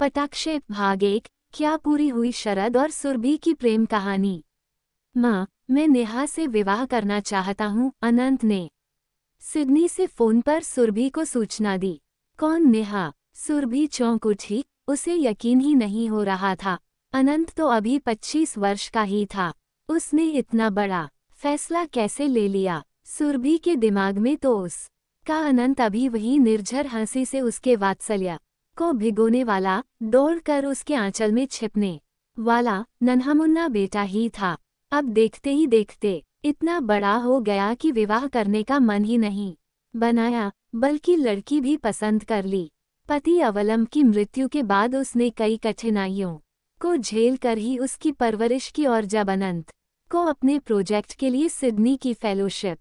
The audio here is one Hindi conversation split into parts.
पटाक्षेप भाग एक क्या पूरी हुई शरद और सुरभि की प्रेम कहानी माँ मैं नेहा से विवाह करना चाहता हूँ अनंत ने सिडनी से फोन पर सुरभि को सूचना दी कौन नेहा सुरभि चौंक उठी उसे यकीन ही नहीं हो रहा था अनंत तो अभी पच्चीस वर्ष का ही था उसने इतना बड़ा फैसला कैसे ले लिया सुरभि के दिमाग में तो उस का अनंत अभी वही निर्झर हंसी से उसके वात्सल्य को भिगोने वाला दौड़कर उसके आंचल में छिपने वाला नन्हा मुन्ना बेटा ही था अब देखते ही देखते इतना बड़ा हो गया कि विवाह करने का मन ही नहीं बनाया बल्कि लड़की भी पसंद कर ली पति अवलम की मृत्यु के बाद उसने कई कठिनाइयों को झेल कर ही उसकी परवरिश की और जब अनंत को अपने प्रोजेक्ट के लिए सिडनी की फेलोशिप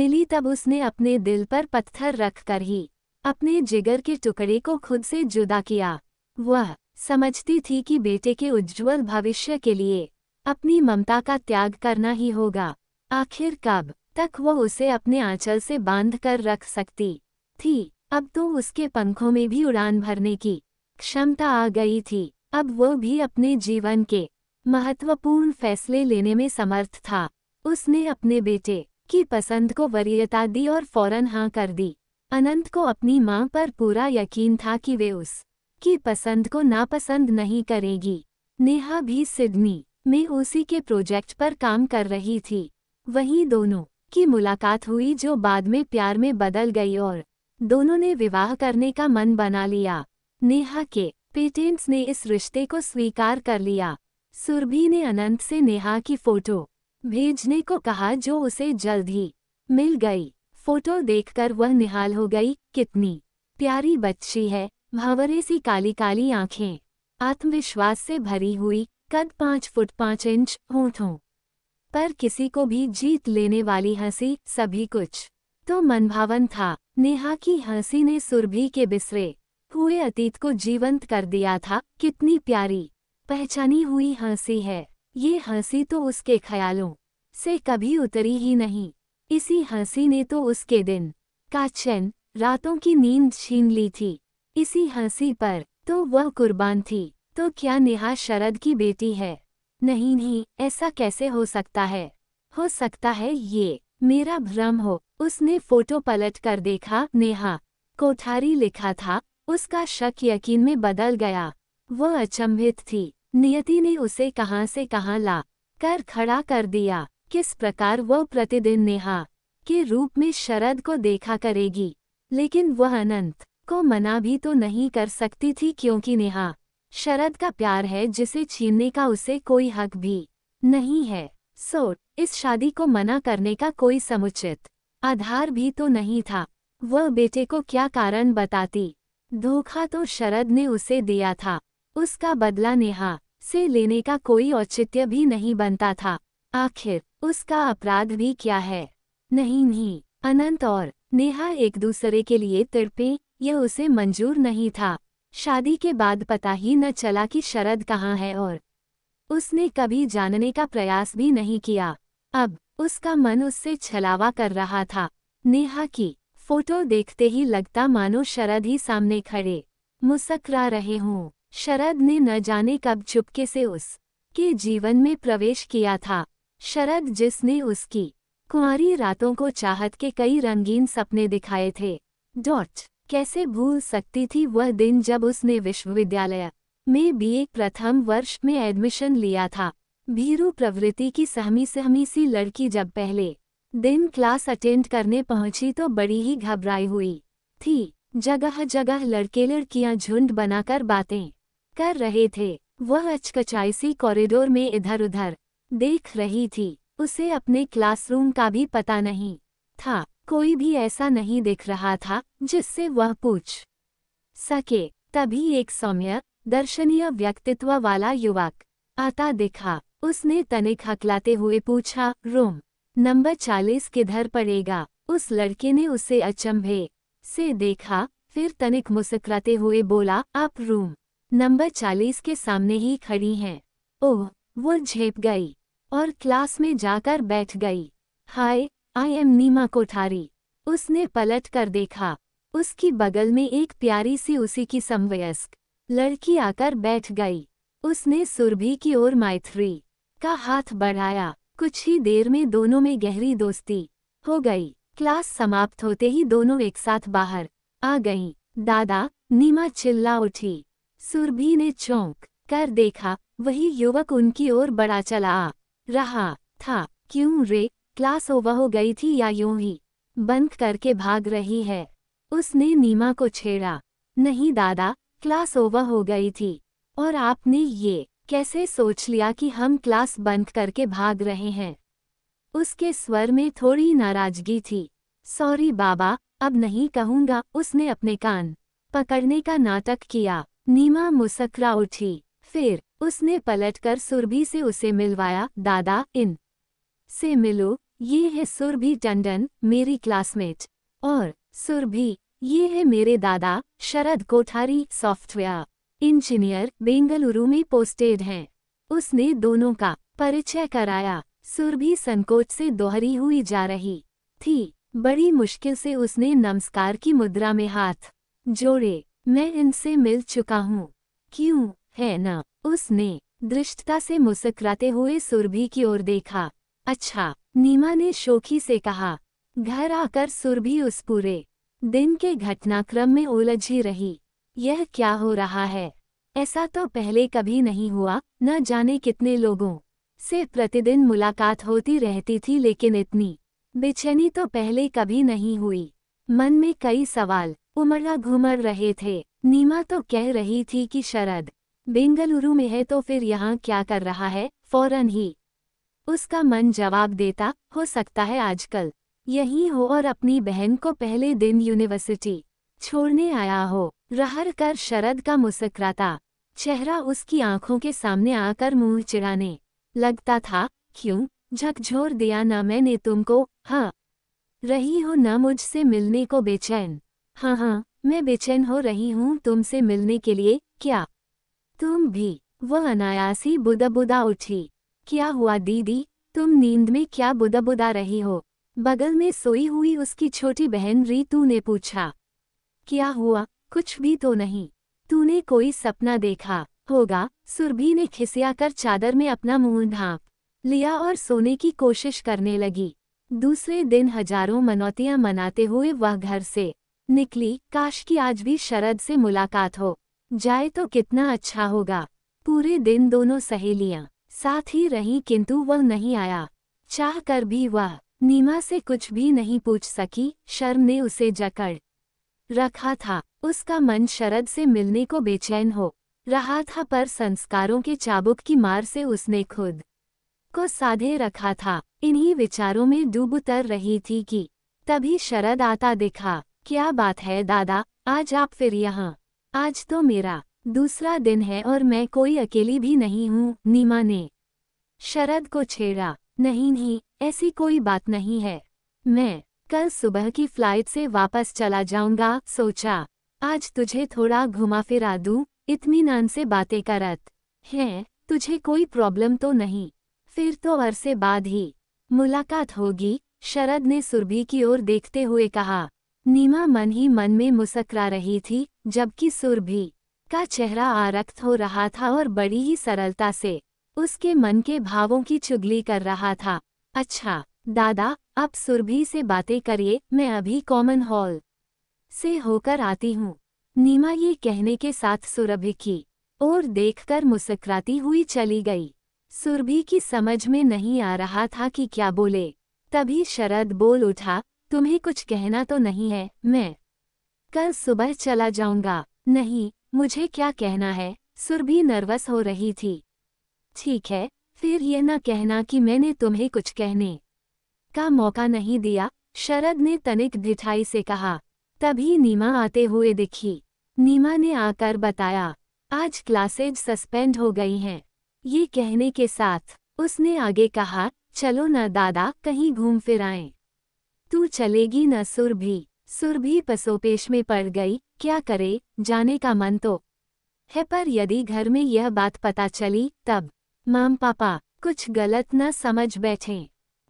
मिली तब उसने अपने दिल पर पत्थर रख कर ही अपने जिगर के टुकड़े को खुद से जुदा किया वह समझती थी कि बेटे के उज्ज्वल भविष्य के लिए अपनी ममता का त्याग करना ही होगा आखिर कब तक वह उसे अपने आंचल से बांध कर रख सकती थी अब तो उसके पंखों में भी उड़ान भरने की क्षमता आ गई थी अब वह भी अपने जीवन के महत्वपूर्ण फैसले लेने में समर्थ था उसने अपने बेटे की पसंद को वरीयता दी और फौरन हाँ कर दी अनंत को अपनी माँ पर पूरा यकीन था कि वे उस की पसंद को नापसंद नहीं करेगी नेहा भी सिडनी में उसी के प्रोजेक्ट पर काम कर रही थी वहीं दोनों की मुलाकात हुई जो बाद में प्यार में बदल गई और दोनों ने विवाह करने का मन बना लिया नेहा के पेटेंट्स ने इस रिश्ते को स्वीकार कर लिया सुरभि ने अनंत से नेहा की फोटो भेजने को कहा जो उसे जल्द ही मिल गई फोटो देखकर वह निहाल हो गई कितनी प्यारी बच्ची है भंवरे सी काली काली आंखें आत्मविश्वास से भरी हुई कद पाँच फुट पाँच इंच होठों पर किसी को भी जीत लेने वाली हंसी सभी कुछ तो मनभावन था नेहा की हंसी ने सुरभि के बिसरे हुए अतीत को जीवंत कर दिया था कितनी प्यारी पहचानी हुई हंसी है ये हंसी तो उसके ख्यालों से कभी उतरी ही नहीं इसी हंसी ने तो उसके दिन काचन रातों की नींद छीन ली थी इसी हंसी पर तो वह कुर्बान थी तो क्या नेहा शरद की बेटी है नहीं नहीं ऐसा कैसे हो सकता है हो सकता है ये मेरा भ्रम हो उसने फोटो पलट कर देखा नेहा कोठारी लिखा था उसका शक यकीन में बदल गया वह अचंभित थी नियति ने उसे कहाँ से कहाँ ला कर खड़ा कर दिया किस प्रकार वह प्रतिदिन नेहा के रूप में शरद को देखा करेगी लेकिन वह अनंत को मना भी तो नहीं कर सकती थी क्योंकि नेहा शरद का प्यार है जिसे छीनने का उसे कोई हक भी नहीं है सो इस शादी को मना करने का कोई समुचित आधार भी तो नहीं था वह बेटे को क्या कारण बताती धोखा तो शरद ने उसे दिया था उसका बदला नेहा से लेने का कोई औचित्य भी नहीं बनता था आखिर उसका अपराध भी क्या है नहीं नहीं अनंत और नेहा एक दूसरे के लिए तिरपे यह उसे मंजूर नहीं था शादी के बाद पता ही न चला कि शरद कहाँ है और उसने कभी जानने का प्रयास भी नहीं किया अब उसका मन उससे छलावा कर रहा था नेहा की फोटो देखते ही लगता मानो शरद ही सामने खड़े मुस्करा रहे हों शरद ने न जाने कब चुपके से उस के जीवन में प्रवेश किया था शरद जिसने उसकी कुंवारी रातों को चाहत के कई रंगीन सपने दिखाए थे डॉट कैसे भूल सकती थी वह दिन जब उसने विश्वविद्यालय में एक प्रथम वर्ष में एडमिशन लिया था भीरू प्रवृत्ति की सहमी सहमी सी लड़की जब पहले दिन क्लास अटेंड करने पहुंची तो बड़ी ही घबराई हुई थी जगह जगह लड़के लड़कियां झुंड बनाकर बातें कर रहे थे वह अचकचाई सी कॉरिडोर में इधर उधर देख रही थी उसे अपने क्लासरूम का भी पता नहीं था कोई भी ऐसा नहीं दिख रहा था जिससे वह पूछ सके तभी एक सौम्य दर्शनीय व्यक्तित्व वाला युवक आता दिखा उसने तनिक हकलाते हुए पूछा रूम नंबर चालीस किधर पड़ेगा उस लड़के ने उसे अचंभे से देखा फिर तनिक मुस्कराते हुए बोला आप रूम नंबर चालीस के सामने ही खड़ी हैं ओह वो झेप गई और क्लास में जाकर बैठ गई हाय आई एम नीमा कोठारी उसने पलट कर देखा उसकी बगल में एक प्यारी सी उसी की समवयस्क लड़की आकर बैठ गई उसने सुरभि की ओर मायथ्री का हाथ बढ़ाया कुछ ही देर में दोनों में गहरी दोस्ती हो गई क्लास समाप्त होते ही दोनों एक साथ बाहर आ गईं दादा नीमा चिल्ला उठी सुरभि ने चौंक कर देखा वही युवक उनकी ओर बड़ा चला रहा था क्यों रे क्लास ओवर तो हो गई थी या यूं ही बंक करके भाग रही है उसने नीमा को छेड़ा नहीं दादा क्लास ओवर तो हो गई थी और आपने ये कैसे सोच लिया कि हम क्लास बंक करके भाग रहे हैं उसके स्वर में थोड़ी नाराजगी थी सॉरी बाबा अब नहीं कहूँगा उसने अपने कान पकड़ने का नाटक किया नीमा मुस्करा उठी फिर उसने पलटकर सुरभि से उसे मिलवाया दादा इन से मिलो ये है सुरभि टंडन मेरी क्लासमेट और सुरभि ये है मेरे दादा शरद कोठारी सॉफ्टवेयर इंजीनियर बेंगलुरु में पोस्टेड हैं उसने दोनों का परिचय कराया सुरभि संकोच से दोहरी हुई जा रही थी बड़ी मुश्किल से उसने नमस्कार की मुद्रा में हाथ जोड़े मैं इनसे मिल चुका हूँ क्यों है ना उसने दृष्टता से मुस्कराते हुए सुरभि की ओर देखा अच्छा नीमा ने शोखी से कहा घर आकर सुरभि उस पूरे दिन के घटनाक्रम में उलझी रही यह क्या हो रहा है ऐसा तो पहले कभी नहीं हुआ न जाने कितने लोगों से प्रतिदिन मुलाकात होती रहती थी लेकिन इतनी बेचैनी तो पहले कभी नहीं हुई मन में कई सवाल उमड़ा घुमड़ रहे थे नीमा तो कह रही थी कि शरद बेंगलुरु में है तो फिर यहाँ क्या कर रहा है फौरन ही उसका मन जवाब देता हो सकता है आजकल यही हो और अपनी बहन को पहले दिन यूनिवर्सिटी छोड़ने आया हो रहर कर शरद का मुस्कराता चेहरा उसकी आंखों के सामने आकर मुंह चिड़ाने लगता था क्यों झकझोर दिया न मैंने तुमको हाँ रही हो न मुझसे मिलने को बेचैन हाँ हाँ मैं बेचैन हो रही हूँ तुमसे मिलने के लिए क्या तुम भी वह अनायासी ही बुदा बुदा उठी क्या हुआ दीदी तुम नींद में क्या बुदा बुदा रही हो बगल में सोई हुई उसकी छोटी बहन रीतू ने पूछा क्या हुआ कुछ भी तो नहीं तूने कोई सपना देखा होगा सुरभि ने खिसिया कर चादर में अपना मुंह ढांप लिया और सोने की कोशिश करने लगी दूसरे दिन हजारों मनौतियां मनाते हुए वह घर से निकली काश की आज भी शरद से मुलाकात हो जाए तो कितना अच्छा होगा पूरे दिन दोनों सहेलियां साथ ही रहीं किंतु वह नहीं आया चाह कर भी वह नीमा से कुछ भी नहीं पूछ सकी शर्म ने उसे जकड़ रखा था उसका मन शरद से मिलने को बेचैन हो रहा था पर संस्कारों के चाबुक की मार से उसने खुद को साधे रखा था इन्हीं विचारों में डूब उतर रही थी कि तभी शरद आता दिखा क्या बात है दादा आज आप फिर यहाँ आज तो मेरा दूसरा दिन है और मैं कोई अकेली भी नहीं हूँ नीमा ने शरद को छेड़ा नहीं नहीं ऐसी कोई बात नहीं है मैं कल सुबह की फ्लाइट से वापस चला जाऊंगा सोचा आज तुझे थोड़ा घुमा फिरा दूं नान से बातें करत हैं तुझे कोई प्रॉब्लम तो नहीं फिर तो अरसे बाद ही मुलाकात होगी शरद ने सुरभि की ओर देखते हुए कहा नीमा मन ही मन में मुस्करा रही थी जबकि सुरभि का चेहरा आरक्त हो रहा था और बड़ी ही सरलता से उसके मन के भावों की चुगली कर रहा था अच्छा दादा अब सुरभि से बातें करिए मैं अभी कॉमन हॉल से होकर आती हूँ नीमा ये कहने के साथ सुरभि की और देखकर मुस्कराती हुई चली गई सुरभि की समझ में नहीं आ रहा था कि क्या बोले तभी शरद बोल उठा तुम्हें कुछ कहना तो नहीं है मैं कल सुबह चला जाऊंगा नहीं मुझे क्या कहना है सुर भी नर्वस हो रही थी ठीक है फिर यह न कहना कि मैंने तुम्हें कुछ कहने का मौका नहीं दिया शरद ने तनिक ढिठाई से कहा तभी नीमा आते हुए दिखी नीमा ने आकर बताया आज क्लासेज सस्पेंड हो गई हैं ये कहने के साथ उसने आगे कहा चलो न दादा कहीं घूम फिर आएं। तू चलेगी न सुरभि सुरभि पसोपेश में पड़ गई क्या करे जाने का मन तो है पर यदि घर में यह बात पता चली तब माम पापा कुछ गलत न समझ बैठे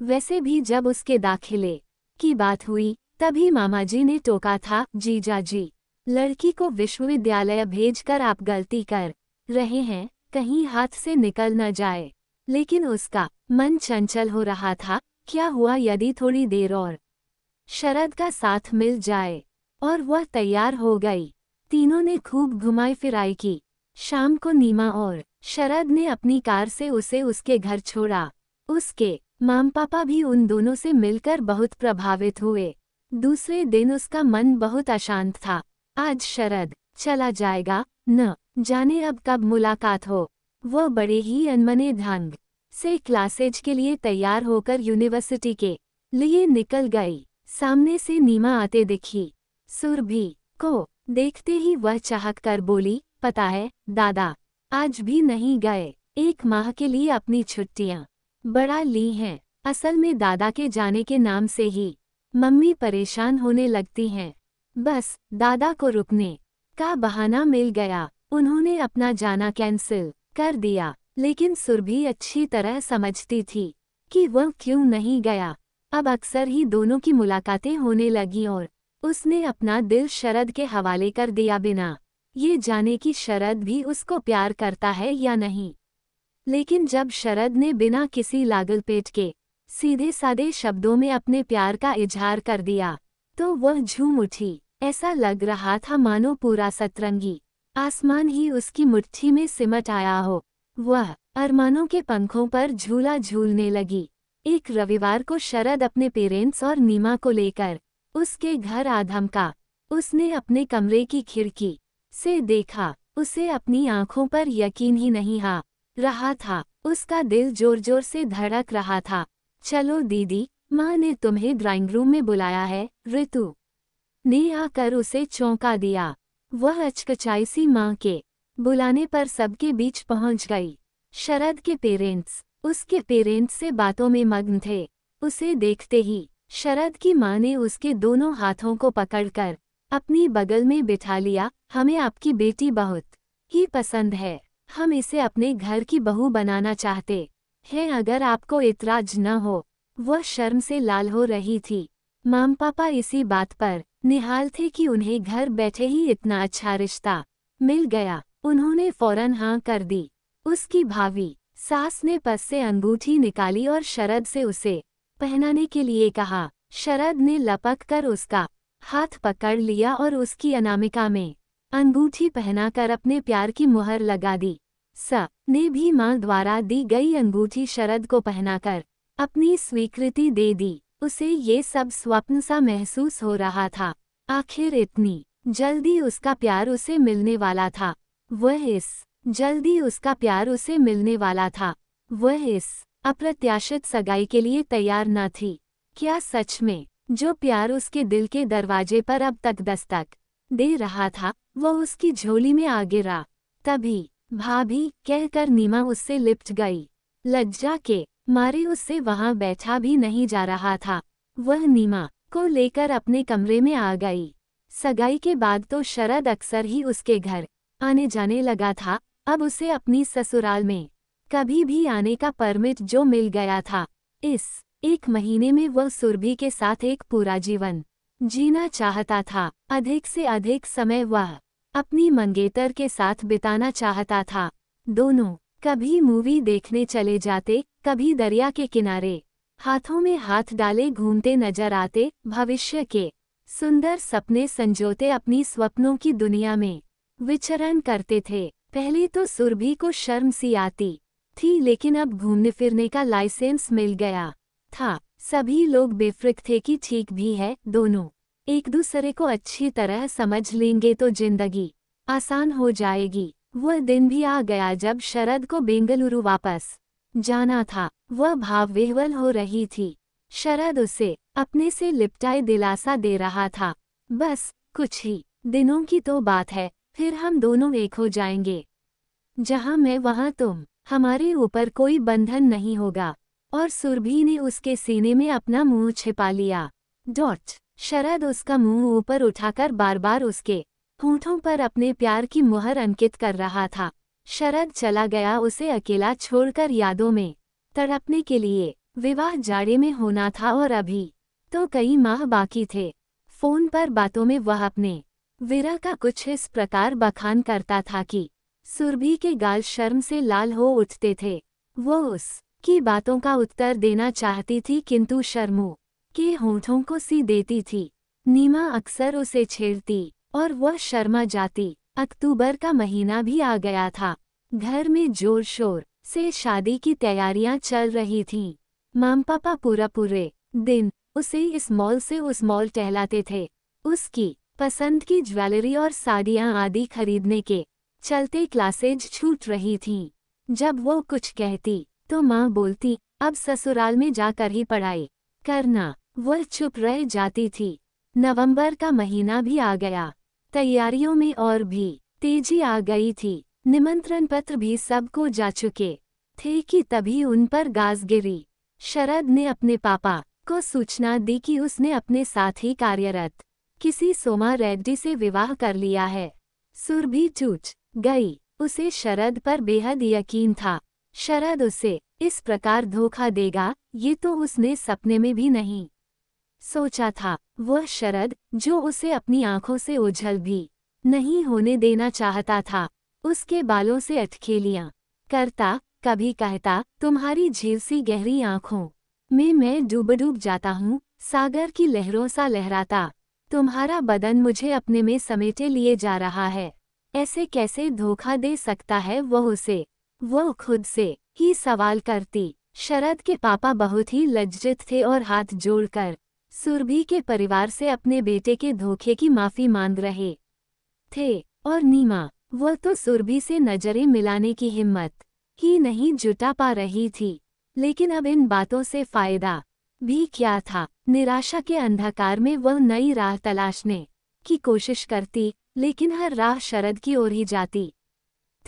वैसे भी जब उसके दाखिले की बात हुई तभी मामाजी ने टोका था जीजा जी लड़की को विश्वविद्यालय भेजकर आप गलती कर रहे हैं कहीं हाथ से निकल न जाए लेकिन उसका मन चंचल हो रहा था क्या हुआ यदि थोड़ी देर और शरद का साथ मिल जाए और वह तैयार हो गई तीनों ने खूब घुमाई फिराई की शाम को नीमा और शरद ने अपनी कार से उसे उसके घर छोड़ा उसके माम पापा भी उन दोनों से मिलकर बहुत प्रभावित हुए दूसरे दिन उसका मन बहुत अशांत था आज शरद चला जाएगा न जाने अब कब मुलाकात हो वह बड़े ही अनमने ढंग से क्लासेज के लिए तैयार होकर यूनिवर्सिटी के लिए निकल गई सामने से नीमा आते दिखी सुरभि को देखते ही वह चाहक कर बोली पता है दादा आज भी नहीं गए एक माह के लिए अपनी छुट्टियां बड़ा ली हैं असल में दादा के जाने के नाम से ही मम्मी परेशान होने लगती हैं बस दादा को रुकने का बहाना मिल गया उन्होंने अपना जाना कैंसिल कर दिया लेकिन सुरभि अच्छी तरह समझती थी कि वह क्यों नहीं गया अब अक्सर ही दोनों की मुलाकातें होने लगी और उसने अपना दिल शरद के हवाले कर दिया बिना ये जाने कि शरद भी उसको प्यार करता है या नहीं लेकिन जब शरद ने बिना किसी लागल पेट के सीधे सादे शब्दों में अपने प्यार का इजहार कर दिया तो वह झूम उठी ऐसा लग रहा था मानो पूरा सतरंगी आसमान ही उसकी मुट्ठी में सिमट आया हो वह अरमानों के पंखों पर झूला झूलने लगी एक रविवार को शरद अपने पेरेंट्स और नीमा को लेकर उसके घर आधम का उसने अपने कमरे की खिड़की से देखा उसे अपनी आंखों पर यकीन ही नहीं आ रहा था उसका दिल जोर जोर से धड़क रहा था चलो दीदी माँ ने तुम्हें ड्राइंग रूम में बुलाया है ऋतु ने आकर उसे चौंका दिया वह अचकचाई सी माँ के बुलाने पर सबके बीच पहुंच गई शरद के पेरेंट्स उसके पेरेंट्स से बातों में मग्न थे उसे देखते ही शरद की माँ ने उसके दोनों हाथों को पकड़कर अपनी बगल में बिठा लिया हमें आपकी बेटी बहुत ही पसंद है हम इसे अपने घर की बहू बनाना चाहते हैं अगर आपको इतराज न हो वह शर्म से लाल हो रही थी माम पापा इसी बात पर निहाल थे कि उन्हें घर बैठे ही इतना अच्छा रिश्ता मिल गया उन्होंने फौरन हाँ कर दी उसकी भाभी सास ने पस से अंगूठी निकाली और शरद से उसे पहनाने के लिए कहा शरद ने लपक कर उसका हाथ पकड़ लिया और उसकी अनामिका में अंगूठी पहनाकर अपने प्यार की मुहर लगा दी स ने भी माँ द्वारा दी गई अंगूठी शरद को पहनाकर अपनी स्वीकृति दे दी उसे ये सब स्वप्न सा महसूस हो रहा था आखिर इतनी जल्दी उसका प्यार उसे मिलने वाला था वह इस जल्दी उसका प्यार उसे मिलने वाला था वह इस अप्रत्याशित सगाई के लिए तैयार न थी क्या सच में जो प्यार उसके दिल के दरवाजे पर अब तक दस्तक दे रहा था वह उसकी झोली में आ गिरा तभी भाभी कहकर नीमा उससे लिपट गई लज्जा के मारे उससे वहां बैठा भी नहीं जा रहा था वह नीमा को लेकर अपने कमरे में आ गई सगाई के बाद तो शरद अक्सर ही उसके घर आने जाने लगा था अब उसे अपनी ससुराल में कभी भी आने का परमिट जो मिल गया था इस एक महीने में वह सुरभि के साथ एक पूरा जीवन जीना चाहता था अधिक से अधिक समय वह अपनी मंगेतर के साथ बिताना चाहता था दोनों कभी मूवी देखने चले जाते कभी दरिया के किनारे हाथों में हाथ डाले घूमते नजर आते भविष्य के सुंदर सपने संजोते अपनी स्वप्नों की दुनिया में विचरण करते थे पहले तो सुरभि को शर्म सी आती थी लेकिन अब घूमने फिरने का लाइसेंस मिल गया था सभी लोग बेफ्रिक थे कि ठीक भी है दोनों एक दूसरे को अच्छी तरह समझ लेंगे तो जिंदगी आसान हो जाएगी वह दिन भी आ गया जब शरद को बेंगलुरु वापस जाना था वह भाव विहवल हो रही थी शरद उसे अपने से लिपटाए दिलासा दे रहा था बस कुछ ही दिनों की तो बात है फिर हम दोनों एक हो जाएंगे जहाँ मैं वहाँ तुम हमारे ऊपर कोई बंधन नहीं होगा और सुरभि ने उसके सीने में अपना मुंह छिपा लिया डॉट शरद उसका मुंह ऊपर उठाकर बार बार उसके होठों पर अपने प्यार की मुहर अंकित कर रहा था शरद चला गया उसे अकेला छोड़कर यादों में तड़पने के लिए विवाह जाड़े में होना था और अभी तो कई माह बाकी थे फोन पर बातों में वह अपने विरह का कुछ इस प्रकार बखान करता था कि सुरभि के गाल शर्म से लाल हो उठते थे वो उस की बातों का उत्तर देना चाहती थी किंतु शर्मो के होठों को सी देती थी नीमा अक्सर उसे छेड़ती और वह शर्मा जाती अक्टूबर का महीना भी आ गया था घर में जोर शोर से शादी की तैयारियां चल रही थीं माम पापा पूरा पूरे दिन उसे इस मॉल से उस मॉल टहलाते थे उसकी पसंद की ज्वेलरी और साड़ियां आदि खरीदने के चलते क्लासेज छूट रही थी जब वो कुछ कहती तो माँ बोलती अब ससुराल में जाकर ही पढ़ाई करना वो चुप रह जाती थी नवंबर का महीना भी आ गया तैयारियों में और भी तेजी आ गई थी निमंत्रण पत्र भी सबको जा चुके थे कि तभी उन पर गाज गिरी शरद ने अपने पापा को सूचना दी कि उसने अपने साथ ही कार्यरत किसी सोमा रेड्डी से विवाह कर लिया है सुरभि चूच गई उसे शरद पर बेहद यकीन था शरद उसे इस प्रकार धोखा देगा ये तो उसने सपने में भी नहीं सोचा था वह शरद जो उसे अपनी आंखों से ओझल भी नहीं होने देना चाहता था उसके बालों से अटखेलियां करता कभी कहता तुम्हारी झीलसी गहरी आंखों में मैं डूब डूब जाता हूँ सागर की लहरों सा लहराता तुम्हारा बदन मुझे अपने में समेटे लिए जा रहा है ऐसे कैसे धोखा दे सकता है वह उसे वह खुद से ही सवाल करती शरद के पापा बहुत ही लज्जित थे और हाथ जोड़कर सुरभि के परिवार से अपने बेटे के धोखे की माफी मांग रहे थे और नीमा वह तो सुरभि से नजरें मिलाने की हिम्मत ही नहीं जुटा पा रही थी लेकिन अब इन बातों से फायदा भी क्या था निराशा के अंधकार में वह नई राह तलाशने की कोशिश करती लेकिन हर राह शरद की ओर ही जाती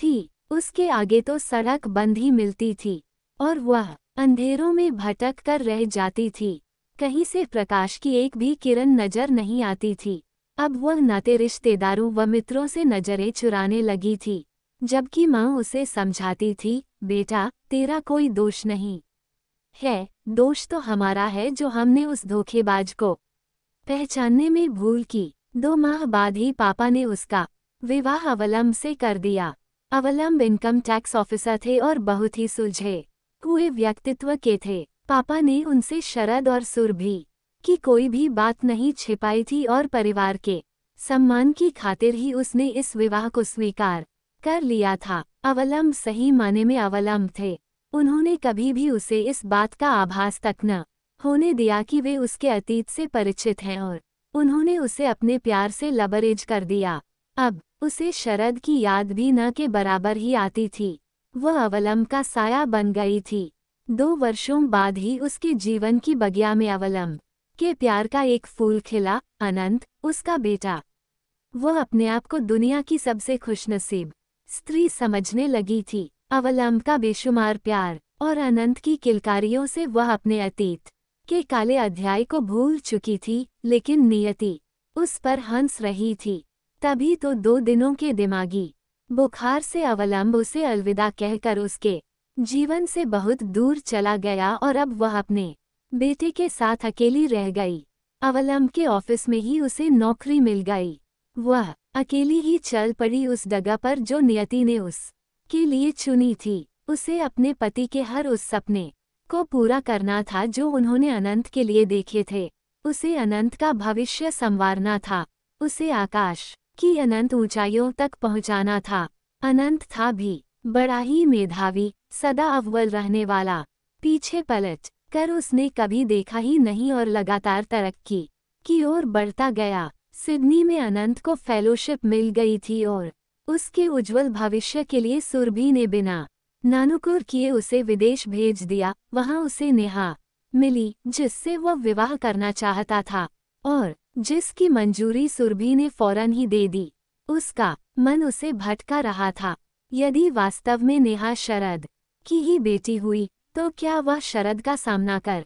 थी उसके आगे तो सड़क बंद ही मिलती थी और वह अंधेरों में भटक कर रह जाती थी कहीं से प्रकाश की एक भी किरण नजर नहीं आती थी अब वह नाते रिश्तेदारों व मित्रों से नजरें चुराने लगी थी जबकि माँ उसे समझाती थी बेटा तेरा कोई दोष नहीं है दोष तो हमारा है जो हमने उस धोखेबाज को पहचानने में भूल की दो माह बाद ही पापा ने उसका विवाह अवलंब से कर दिया अवलम्ब इनकम टैक्स ऑफिसर थे और बहुत ही सुलझे कुए व्यक्तित्व के थे पापा ने उनसे शरद और सुर भी की कोई भी बात नहीं छिपाई थी और परिवार के सम्मान की खातिर ही उसने इस विवाह को स्वीकार कर लिया था अवलम्ब सही माने में अवलंब थे उन्होंने कभी भी उसे इस बात का आभास तक न होने दिया कि वे उसके अतीत से परिचित हैं और उन्होंने उसे अपने प्यार से लबरेज कर दिया अब उसे शरद की याद भी न के बराबर ही आती थी वह अवलम का साया बन गई थी दो वर्षों बाद ही उसके जीवन की बगिया में अवलम के प्यार का एक फूल खिला अनंत उसका बेटा वह अपने आप को दुनिया की सबसे खुशनसीब स्त्री समझने लगी थी अवलंब का बेशुमार प्यार और अनंत की किलकारियों से वह अपने अतीत के काले अध्याय को भूल चुकी थी लेकिन नियति उस पर हंस रही थी तभी तो दो दिनों के दिमागी बुखार से अवलंब उसे अलविदा कहकर उसके जीवन से बहुत दूर चला गया और अब वह अपने बेटे के साथ अकेली रह गई अवलंब के ऑफिस में ही उसे नौकरी मिल गई वह अकेली ही चल पड़ी उस डगा पर जो नियति ने उस के लिए चुनी थी उसे अपने पति के हर उस सपने को पूरा करना था जो उन्होंने अनंत के लिए देखे थे उसे अनंत का भविष्य संवारना था उसे आकाश की अनंत ऊंचाइयों तक पहुंचाना था अनंत था भी बड़ा ही मेधावी सदा अव्वल रहने वाला पीछे पलट कर उसने कभी देखा ही नहीं और लगातार तरक्की की ओर बढ़ता गया सिडनी में अनंत को फेलोशिप मिल गई थी और उसके उज्जवल भविष्य के लिए सुरभि ने बिना नानुकुर किए उसे विदेश भेज दिया वहां उसे नेहा मिली जिससे वह विवाह करना चाहता था और जिसकी मंजूरी सुरभि ने फौरन ही दे दी उसका मन उसे भटका रहा था यदि वास्तव में नेहा शरद की ही बेटी हुई तो क्या वह शरद का सामना कर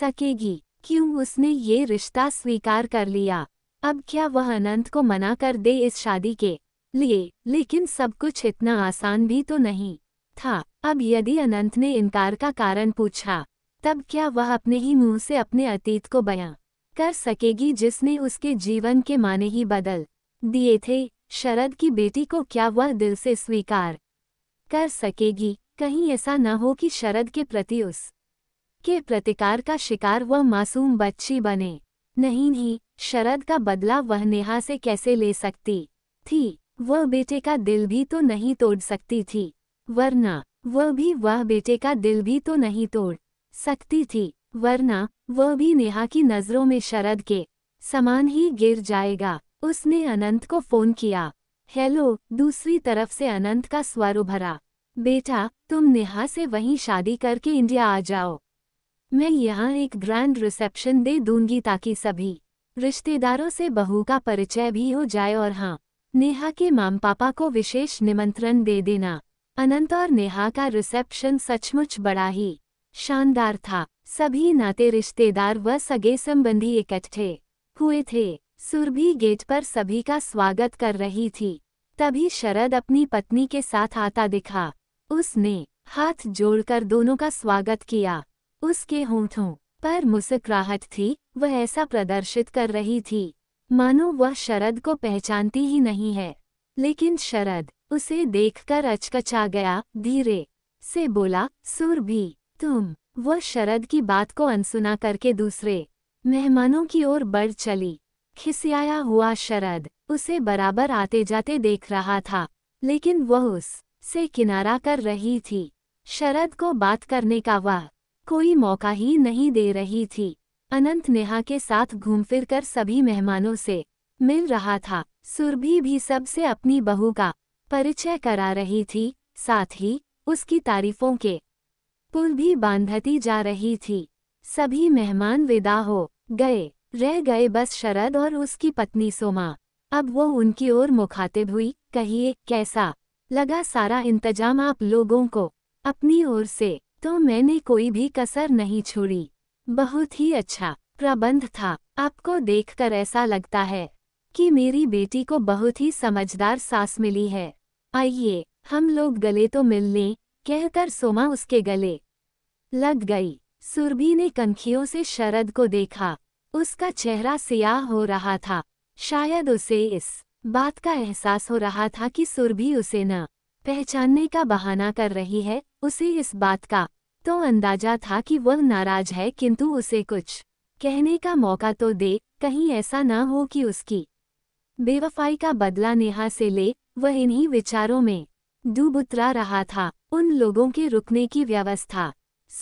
सकेगी क्यों उसने ये रिश्ता स्वीकार कर लिया अब क्या वह अनंत को मना कर दे इस शादी के लिए लेकिन सब कुछ इतना आसान भी तो नहीं था अब यदि अनंत ने इनकार का कारण पूछा तब क्या वह अपने ही मुंह से अपने अतीत को बयां कर सकेगी जिसने उसके जीवन के माने ही बदल दिए थे शरद की बेटी को क्या वह दिल से स्वीकार कर सकेगी कहीं ऐसा न हो कि शरद के प्रति उस के प्रतिकार का शिकार वह मासूम बच्ची बने नहीं नहीं शरद का बदला वह नेहा से कैसे ले सकती थी वह बेटे का दिल भी तो नहीं तोड़ सकती थी वरना वह भी वह बेटे का दिल भी तो नहीं तोड़ सकती थी वरना वह भी नेहा की नज़रों में शरद के समान ही गिर जाएगा उसने अनंत को फ़ोन किया हेलो दूसरी तरफ से अनंत का स्वर उभरा बेटा तुम नेहा से वहीं शादी करके इंडिया आ जाओ मैं यहाँ एक ग्रैंड रिसेप्शन दे दूंगी ताकि सभी रिश्तेदारों से बहू का परिचय भी हो जाए और हाँ नेहा के माम पापा को विशेष निमंत्रण दे देना अनंत और नेहा का रिसेप्शन सचमुच बड़ा ही शानदार था सभी नाते रिश्तेदार व सगे संबंधी इकट्ठे हुए थे सुरभि गेट पर सभी का स्वागत कर रही थी तभी शरद अपनी पत्नी के साथ आता दिखा उसने हाथ जोड़कर दोनों का स्वागत किया उसके होंठों पर मुस्कराहट थी वह ऐसा प्रदर्शित कर रही थी मानो वह शरद को पहचानती ही नहीं है लेकिन शरद उसे देखकर अचकचा गया धीरे से बोला सुर भी तुम वह शरद की बात को अनसुना करके दूसरे मेहमानों की ओर बढ़ चली खिसियाया हुआ शरद उसे बराबर आते जाते देख रहा था लेकिन वह उस से किनारा कर रही थी शरद को बात करने का वह कोई मौका ही नहीं दे रही थी अनंत नेहा के साथ घूम फिर कर सभी मेहमानों से मिल रहा था सुरभि भी सबसे अपनी बहू का परिचय करा रही थी साथ ही उसकी तारीफों के पुल भी बांधती जा रही थी सभी मेहमान विदा हो गए रह गए बस शरद और उसकी पत्नी सोमा अब वो उनकी ओर मुखातिब हुई कहिए कैसा लगा सारा इंतजाम आप लोगों को अपनी ओर से तो मैंने कोई भी कसर नहीं छोड़ी बहुत ही अच्छा प्रबंध था आपको देखकर ऐसा लगता है कि मेरी बेटी को बहुत ही समझदार सास मिली है आइए हम लोग गले तो मिल लें कहकर सोमा उसके गले लग गई सुरभि ने कंखियों से शरद को देखा उसका चेहरा सियाह हो रहा था शायद उसे इस बात का एहसास हो रहा था कि सुरभि उसे न पहचानने का बहाना कर रही है उसे इस बात का तो अंदाजा था कि वह नाराज है किंतु उसे कुछ कहने का मौका तो दे कहीं ऐसा न हो कि उसकी बेवफाई का बदला नेहा से ले वह इन्हीं विचारों में डूब उतरा रहा था उन लोगों के रुकने की व्यवस्था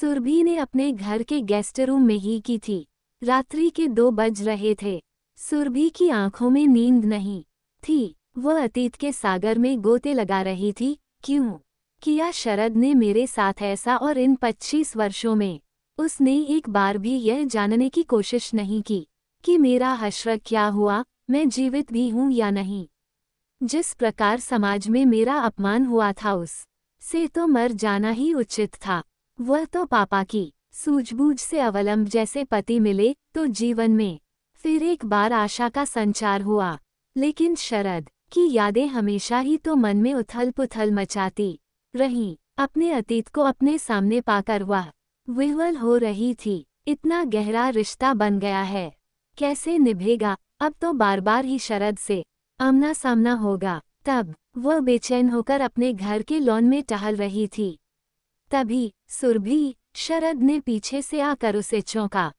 सुरभि ने अपने घर के गेस्ट रूम में ही की थी रात्रि के दो बज रहे थे सुरभि की आंखों में नींद नहीं थी वह अतीत के सागर में गोते लगा रही थी क्यों किया शरद ने मेरे साथ ऐसा और इन पच्चीस वर्षों में उसने एक बार भी यह जानने की कोशिश नहीं की कि मेरा हश्र क्या हुआ मैं जीवित भी हूँ या नहीं जिस प्रकार समाज में मेरा अपमान हुआ था उस से तो मर जाना ही उचित था वह तो पापा की सूझबूझ से अवलंब जैसे पति मिले तो जीवन में फिर एक बार आशा का संचार हुआ लेकिन शरद की यादें हमेशा ही तो मन में उथल पुथल मचाती रही अपने अतीत को अपने सामने पाकर वह विह्वल हो रही थी इतना गहरा रिश्ता बन गया है कैसे निभेगा अब तो बार बार ही शरद से आमना सामना होगा तब वह बेचैन होकर अपने घर के लॉन में टहल रही थी तभी सुरभि शरद ने पीछे से आकर उसे चौंका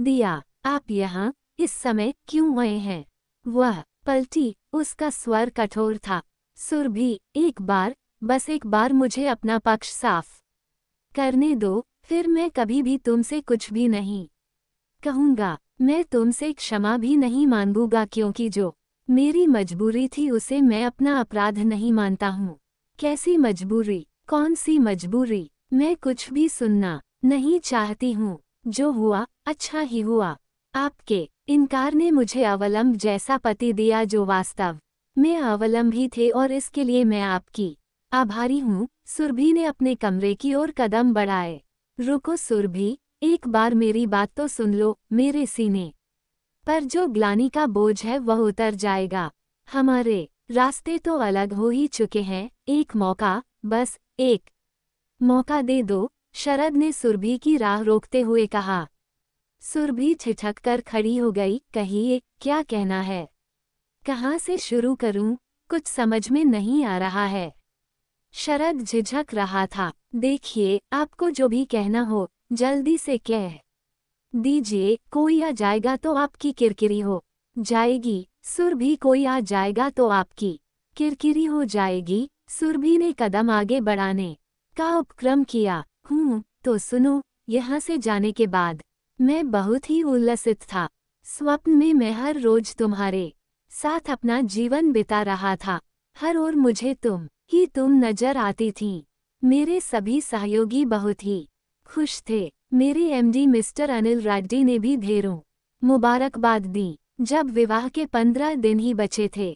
दिया आप यहाँ इस समय क्यों गए हैं वह पलटी उसका स्वर कठोर था सुरभि एक बार बस एक बार मुझे अपना पक्ष साफ करने दो फिर मैं कभी भी तुमसे कुछ भी नहीं कहूँगा मैं तुमसे क्षमा भी नहीं मांगूंगा क्योंकि जो मेरी मजबूरी थी उसे मैं अपना अपराध नहीं मानता हूँ कैसी मजबूरी कौन सी मजबूरी मैं कुछ भी सुनना नहीं चाहती हूँ जो हुआ अच्छा ही हुआ आपके इनकार ने मुझे अवलंब जैसा पति दिया जो वास्तव में अवलंब ही थे और इसके लिए मैं आपकी आभारी हूँ सुरभि ने अपने कमरे की ओर कदम बढ़ाए रुको सुरभि एक बार मेरी बात तो सुन लो मेरे सीने पर जो ग्लानी का बोझ है वह उतर जाएगा हमारे रास्ते तो अलग हो ही चुके हैं एक मौका बस एक मौका दे दो शरद ने सुरभि की राह रोकते हुए कहा सुरभि छिछक कर खड़ी हो गई कहिए क्या कहना है कहाँ से शुरू करूँ कुछ समझ में नहीं आ रहा है शरद झिझक रहा था देखिए आपको जो भी कहना हो जल्दी से कह दीजिए कोई आ जाएगा तो आपकी किरकिरी हो जाएगी सुर भी कोई आ जाएगा तो आपकी किरकिरी हो जाएगी सुरभि ने कदम आगे बढ़ाने का उपक्रम किया हूँ तो सुनो यहाँ से जाने के बाद मैं बहुत ही उल्लसित था स्वप्न में मैं हर रोज तुम्हारे साथ अपना जीवन बिता रहा था हर ओर मुझे तुम ही तुम नजर आती थीं मेरे सभी सहयोगी बहुत ही खुश थे मेरे एमडी मिस्टर अनिल रेड्डी ने भी ढेरों मुबारकबाद दी जब विवाह के पंद्रह दिन ही बचे थे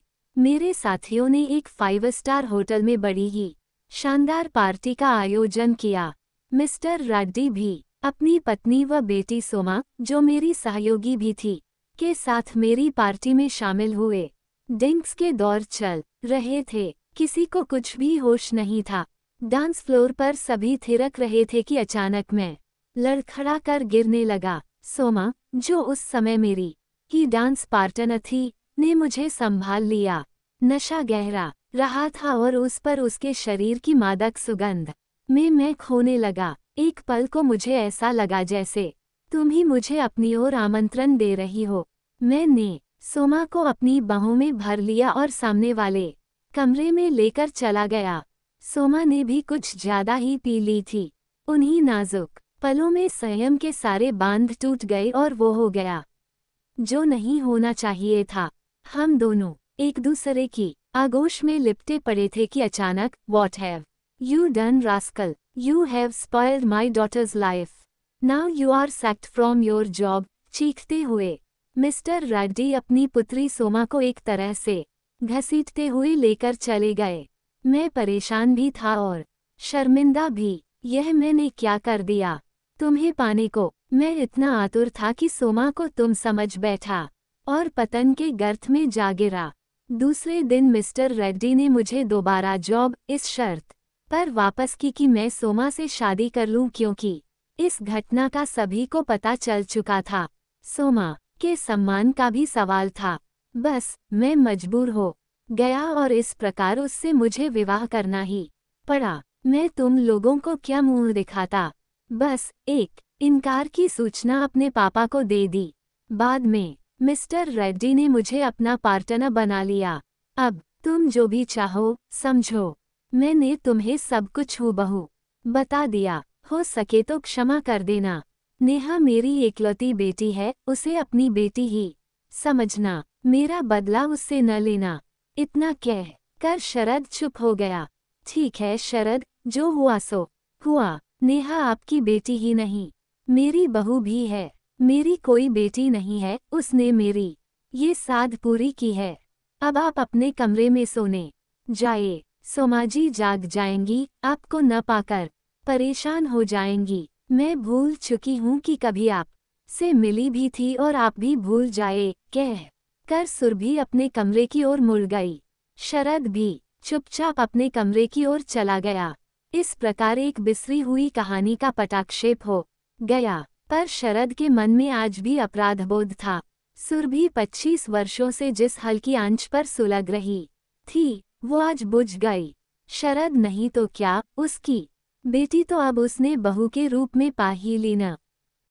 मेरे साथियों ने एक फाइव स्टार होटल में बड़ी ही शानदार पार्टी का आयोजन किया मिस्टर रेड्डी भी अपनी पत्नी व बेटी सोमा जो मेरी सहयोगी भी थी के साथ मेरी पार्टी में शामिल हुए डिंक्स के दौर चल रहे थे किसी को कुछ भी होश नहीं था डांस फ्लोर पर सभी थिरक रहे थे कि अचानक मैं लड़खड़ा कर गिरने लगा सोमा जो उस समय मेरी ही डांस पार्टनर थी ने मुझे संभाल लिया नशा गहरा रहा था और उस पर उसके शरीर की मादक सुगंध में मैं खोने लगा एक पल को मुझे ऐसा लगा जैसे तुम ही मुझे अपनी ओर आमंत्रण दे रही हो मैंने सोमा को अपनी बाहों में भर लिया और सामने वाले कमरे में लेकर चला गया सोमा ने भी कुछ ज्यादा ही पी ली थी उन्हीं नाजुक पलों में संयम के सारे बांध टूट गए और वो हो गया जो नहीं होना चाहिए था हम दोनों एक दूसरे की आगोश में लिपटे पड़े थे कि अचानक what have you done rascal you have spoiled my daughter's life now you are sacked from your job चीखते हुए मिस्टर रेड्डी अपनी पुत्री सोमा को एक तरह से घसीटते हुए लेकर चले गए मैं परेशान भी था और शर्मिंदा भी यह मैंने क्या कर दिया तुम्हें पाने को मैं इतना आतुर था कि सोमा को तुम समझ बैठा और पतन के गर्त में जा गिरा दूसरे दिन मिस्टर रेड्डी ने मुझे दोबारा जॉब इस शर्त पर वापस की कि मैं सोमा से शादी कर लूं क्योंकि इस घटना का सभी को पता चल चुका था सोमा के सम्मान का भी सवाल था बस मैं मजबूर हो गया और इस प्रकार उससे मुझे विवाह करना ही पड़ा मैं तुम लोगों को क्या मुंह दिखाता बस एक इनकार की सूचना अपने पापा को दे दी बाद में मिस्टर रेड्डी ने मुझे अपना पार्टनर बना लिया अब तुम जो भी चाहो समझो मैंने तुम्हें सब कुछ बहू बता दिया हो सके तो क्षमा कर देना नेहा मेरी एकलौती बेटी है उसे अपनी बेटी ही समझना मेरा बदला उससे न लेना इतना कह कर शरद चुप हो गया ठीक है शरद जो हुआ सो हुआ नेहा आपकी बेटी ही नहीं मेरी बहू भी है मेरी कोई बेटी नहीं है उसने मेरी ये साध पूरी की है अब आप अपने कमरे में सोने जाए सोमाजी जाग जाएंगी आपको न पाकर परेशान हो जाएंगी मैं भूल चुकी हूँ कि कभी आप से मिली भी थी और आप भी भूल जाए कह कर सुरभि अपने कमरे की ओर मुड़ गई शरद भी चुपचाप अपने कमरे की ओर चला गया इस प्रकार एक बिसरी हुई कहानी का पटाक्षेप हो गया पर शरद के मन में आज भी अपराधबोध था सुरभि पच्चीस वर्षों से जिस हल्की आंच पर सुलग रही थी वो आज बुझ गई शरद नहीं तो क्या उसकी बेटी तो अब उसने बहू के रूप में पा ही ली